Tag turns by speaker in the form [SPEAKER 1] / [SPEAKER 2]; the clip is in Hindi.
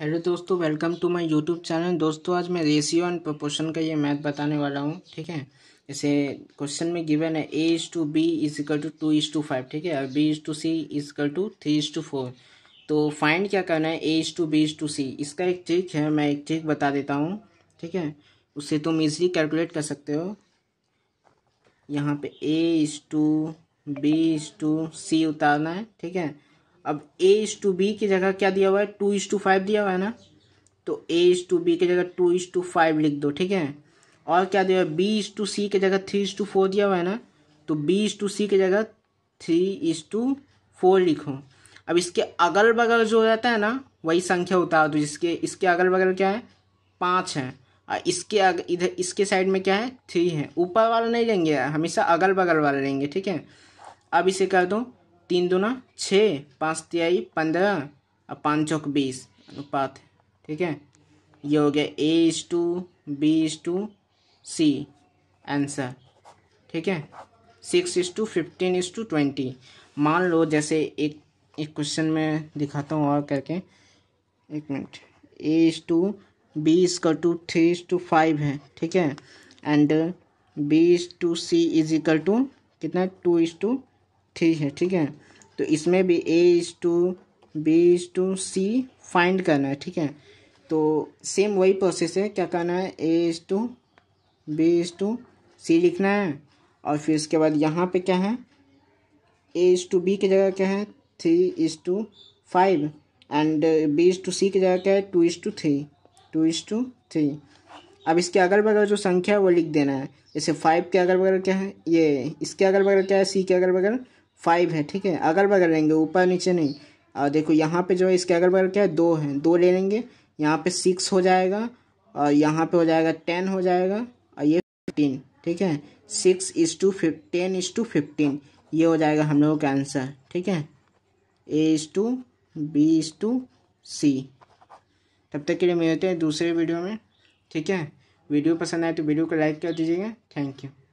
[SPEAKER 1] हेलो दोस्तों welcome to my YouTube channel दोस्तों आज मैं रेशियो एंड प्रोपोर्शन का ये मैथ बताने वाला हूँ ठीक है जैसे क्वेश्चन में गिवन है A is to B is equal to two is to five ठीक है और B is to C is equal to three is to four तो फाइंड क्या करना है A is to B is to C इसका एक ट्रिक है मैं एक ट्रिक बता देता हूँ ठीक है उससे तुम इजिली कैलकुलेट कर सकते हो यहाँ पे A is to B is to C उतारना है ठीक है अब ए इज टू बी की जगह क्या दिया हुआ है टू इज टू फाइव दिया हुआ है ना तो ए इज टू बी की जगह टू इज टू फाइव लिख दो ठीक है और क्या दिया हुआ है बी इज टू सी की जगह थ्री इज टू फोर दिया हुआ है ना तो बी इज टू सी की जगह थ्री इज टू फोर लिखो अब इसके अगल बगल जो रहता है ना वही संख्या उतार दो जिसके इसके अगल बगल क्या है पाँच है और इसके अग इधर इसके साइड में क्या है थ्री है ऊपर वाला नहीं लेंगे हमेशा अगल बगल वाला लेंगे ठीक है अब इसे कर दो तीन दूना छः पाँच तिहाई पंद्रह और पाँच चौक बीस अनुपात ठीक है ये हो गया A is to B is to C answer ठीक है six is to fifteen is to twenty मान लो जैसे एक एक क्वेश्चन में दिखाता हूँ और करके एक minute A is to B इसका two three is to five है ठीक है and B is to C is equal to कितना टू इज टू थ्री है ठीक है तो इसमें भी A is to B is to C find करना है ठीक है तो सेम वही प्रोसेस है क्या करना है A is to B is to C लिखना है और फिर इसके बाद यहाँ पे क्या है ए इज टू बी की जगह क्या है three is to five and B is to C की जगह क्या है two is to three two is to three अब इसके अगल बगल जो संख्या है वो लिख देना है जैसे फाइव के अगल बगल क्या है ये इसके अगल बगल क्या है सी के अगल बगल फाइव है ठीक है अगल बगल लेंगे ऊपर नीचे नहीं और देखो यहाँ पे जो है इसके अगल बगल क्या है दो हैं दो ले लेंगे यहाँ पे सिक्स हो जाएगा और यहाँ पे हो जाएगा टेन हो जाएगा और ये फिफ्टीन ठीक है six is to fifteen is to fifteen ये हो जाएगा हम लोगों का आंसर ठीक है A is to B is to C तब तक के लिए मिलते हैं दूसरे वीडियो में ठीक है वीडियो पसंद आए तो वीडियो को लाइक कर दीजिएगा थैंक यू